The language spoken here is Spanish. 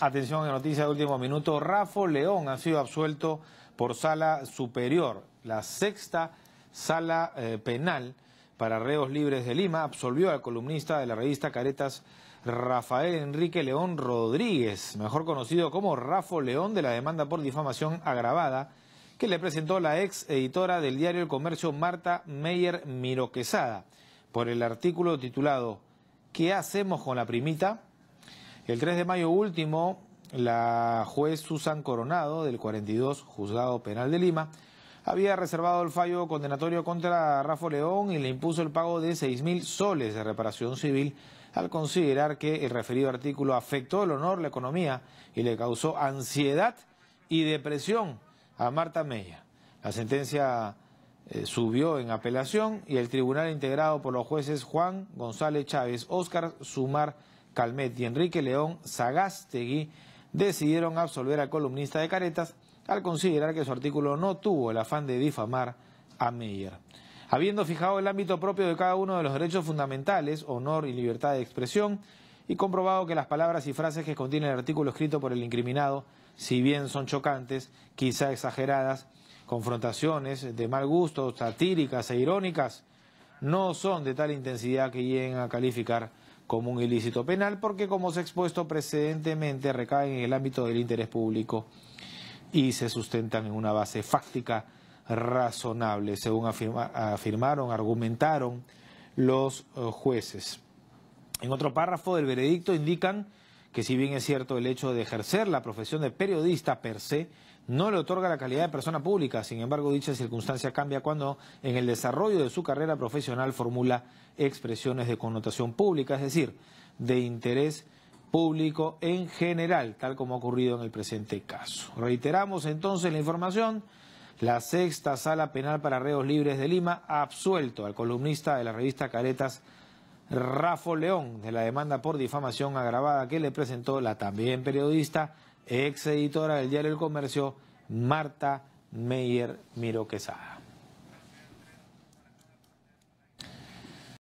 Atención a noticia de último minuto. Rafa León ha sido absuelto por sala superior, la sexta sala eh, penal para reos libres de Lima. Absolvió al columnista de la revista Caretas Rafael Enrique León Rodríguez, mejor conocido como Rafa León, de la demanda por difamación agravada que le presentó la ex editora del diario El Comercio Marta Meyer Miroquesada por el artículo titulado ¿Qué hacemos con la primita? El 3 de mayo último, la juez Susan Coronado, del 42 Juzgado Penal de Lima, había reservado el fallo condenatorio contra Rafa León y le impuso el pago de 6.000 soles de reparación civil al considerar que el referido artículo afectó el honor, la economía y le causó ansiedad y depresión a Marta Mella. La sentencia eh, subió en apelación y el tribunal integrado por los jueces Juan González Chávez, Óscar Sumar Calmet y Enrique León Zagastegui decidieron absolver al columnista de Caretas al considerar que su artículo no tuvo el afán de difamar a Meyer. Habiendo fijado el ámbito propio de cada uno de los derechos fundamentales, honor y libertad de expresión, y comprobado que las palabras y frases que contiene el artículo escrito por el incriminado, si bien son chocantes, quizá exageradas, confrontaciones de mal gusto, satíricas e irónicas, no son de tal intensidad que lleguen a calificar como un ilícito penal porque como se ha expuesto precedentemente recaen en el ámbito del interés público y se sustentan en una base fáctica razonable, según afirmaron, argumentaron los eh, jueces. En otro párrafo del veredicto indican que si bien es cierto el hecho de ejercer la profesión de periodista per se, no le otorga la calidad de persona pública. Sin embargo, dicha circunstancia cambia cuando en el desarrollo de su carrera profesional formula expresiones de connotación pública, es decir, de interés público en general, tal como ha ocurrido en el presente caso. Reiteramos entonces la información. La sexta sala penal para reos libres de Lima ha absuelto al columnista de la revista Caretas Rafa León de la demanda por difamación agravada que le presentó la también periodista, ex editora del diario El Comercio, Marta Meyer Miro